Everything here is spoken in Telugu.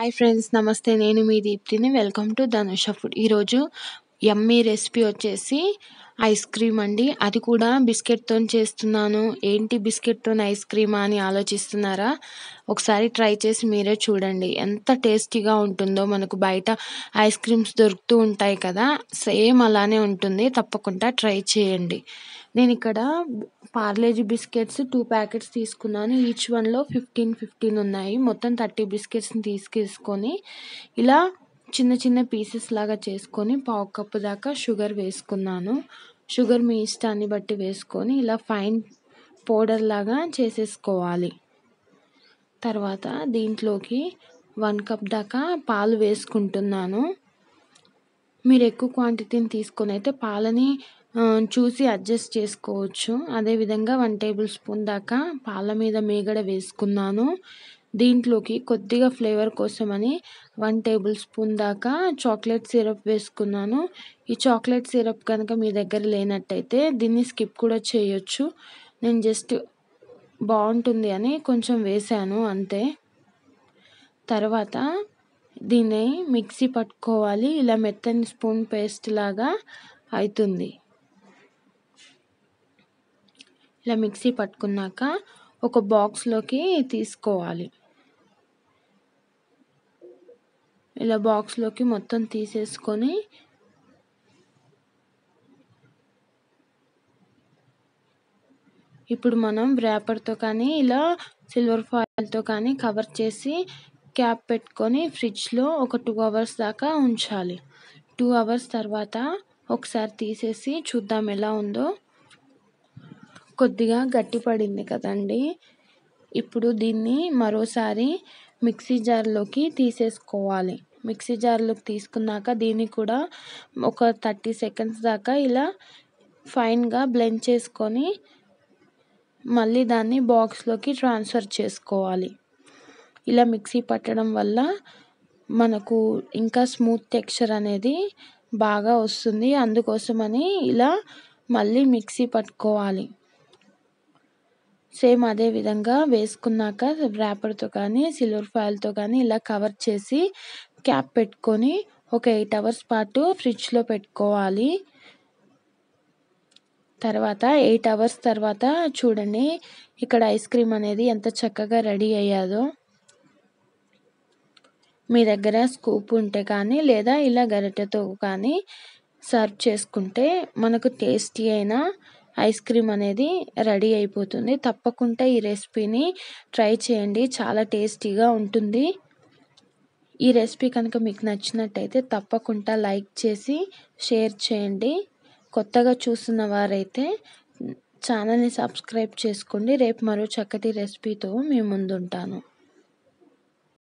హాయ్ ఫ్రెండ్స్ నమస్తే నేను మీ దీప్తిని వెల్కమ్ టు ధనుష ఫుడ్ ఈరోజు ఎమ్మీ రెసిపీ వచ్చేసి ఐస్ క్రీమ్ అండి అది కూడా బిస్కెట్తో చేస్తున్నాను ఏంటి బిస్కెట్తో ఐస్ క్రీమా అని ఆలోచిస్తున్నారా ఒకసారి ట్రై చేసి మీరే చూడండి ఎంత టేస్టీగా ఉంటుందో మనకు బయట ఐస్ క్రీమ్స్ దొరుకుతూ ఉంటాయి కదా సేమ్ అలానే ఉంటుంది తప్పకుండా ట్రై చేయండి నేను ఇక్కడ పార్లేజీ బిస్కెట్స్ టూ ప్యాకెట్స్ తీసుకున్నాను ఈచ్ వన్లో ఫిఫ్టీన్ ఫిఫ్టీన్ ఉన్నాయి మొత్తం థర్టీ బిస్కెట్స్ని తీసుకొని ఇలా చిన్న చిన్న పీసెస్ లాగా చేసుకొని పావు కప్పు దాకా షుగర్ వేసుకున్నాను షుగర్ మీ ఇష్టాన్ని బట్టి వేసుకొని ఇలా ఫైన్ పౌడర్ లాగా చేసేసుకోవాలి తర్వాత దీంట్లోకి వన్ కప్ దాకా పాలు వేసుకుంటున్నాను మీరు ఎక్కువ క్వాంటిటీని తీసుకొని అయితే పాలని చూసి అడ్జస్ట్ చేసుకోవచ్చు అదేవిధంగా వన్ టేబుల్ స్పూన్ దాకా పాల మీద మేగడ వేసుకున్నాను దీంట్లోకి కొద్దిగా ఫ్లేవర్ కోసమని వన్ టేబుల్ స్పూన్ దాకా చాక్లెట్ సిరప్ వేసుకున్నాను ఈ చాక్లెట్ సిరప్ కనుక మీ దగ్గర లేనట్టయితే దీన్ని స్కిప్ కూడా చేయొచ్చు నేను జస్ట్ బాగుంటుంది అని కొంచెం వేశాను అంతే తర్వాత దీన్ని మిక్సీ పట్టుకోవాలి ఇలా మెత్తని స్పూన్ పేస్ట్ లాగా అవుతుంది ఇలా మిక్సీ పట్టుకున్నాక ఒక బాక్స్లోకి తీసుకోవాలి ఇలా బాక్స్లోకి మొత్తం తీసేసుకొని ఇప్పుడు మనం ర్యాపర్తో కానీ ఇలా సిల్వర్ ఫాయిల్తో కానీ కవర్ చేసి క్యాప్ పెట్టుకొని ఫ్రిడ్జ్లో ఒక టూ అవర్స్ దాకా ఉంచాలి టూ అవర్స్ తర్వాత ఒకసారి తీసేసి చూద్దాం ఎలా ఉందో కొద్దిగా గట్టిపడింది కదండి ఇప్పుడు దీన్ని మరోసారి మిక్సీ జార్లోకి తీసేసుకోవాలి మిక్సీ జార్లోకి తీసుకున్నాక దీన్ని కూడా ఒక థర్టీ సెకండ్స్ దాకా ఇలా ఫైన్గా బ్లెండ్ చేసుకొని మళ్ళీ దాన్ని బాక్స్లోకి ట్రాన్స్ఫర్ చేసుకోవాలి ఇలా మిక్సీ పట్టడం వల్ల మనకు ఇంకా స్మూత్ టెక్స్చర్ అనేది బాగా వస్తుంది అందుకోసమని ఇలా మళ్ళీ మిక్సీ పట్టుకోవాలి సేమ్ అదే విధంగా వేసుకున్నాక ర్యాపర్తో కానీ సిల్వర్ ఫాయిల్తో కానీ ఇలా కవర్ చేసి క్యాప్ పెట్టుకొని ఒక ఎయిట్ అవర్స్ పాటు ఫ్రిడ్జ్లో పెట్టుకోవాలి తర్వాత ఎయిట్ అవర్స్ తర్వాత చూడండి ఇక్కడ ఐస్ క్రీమ్ అనేది ఎంత చక్కగా రెడీ అయ్యాదో మీ దగ్గర స్కూప్ ఉంటే కానీ లేదా ఇలా గరిటెతో కానీ సర్వ్ చేసుకుంటే మనకు టేస్టీ అయిన ఐస్ క్రీమ్ అనేది రెడీ అయిపోతుంది తప్పకుండా ఈ రెసిపీని ట్రై చేయండి చాలా టేస్టీగా ఉంటుంది ఈ రెసిపీ కనుక మీకు నచ్చినట్టయితే తప్పకుండా లైక్ చేసి షేర్ చేయండి కొత్తగా చూస్తున్న వారైతే ఛానల్ని సబ్స్క్రైబ్ చేసుకోండి రేపు మరో చక్కటి రెసిపీతో మీ ముందుంటాను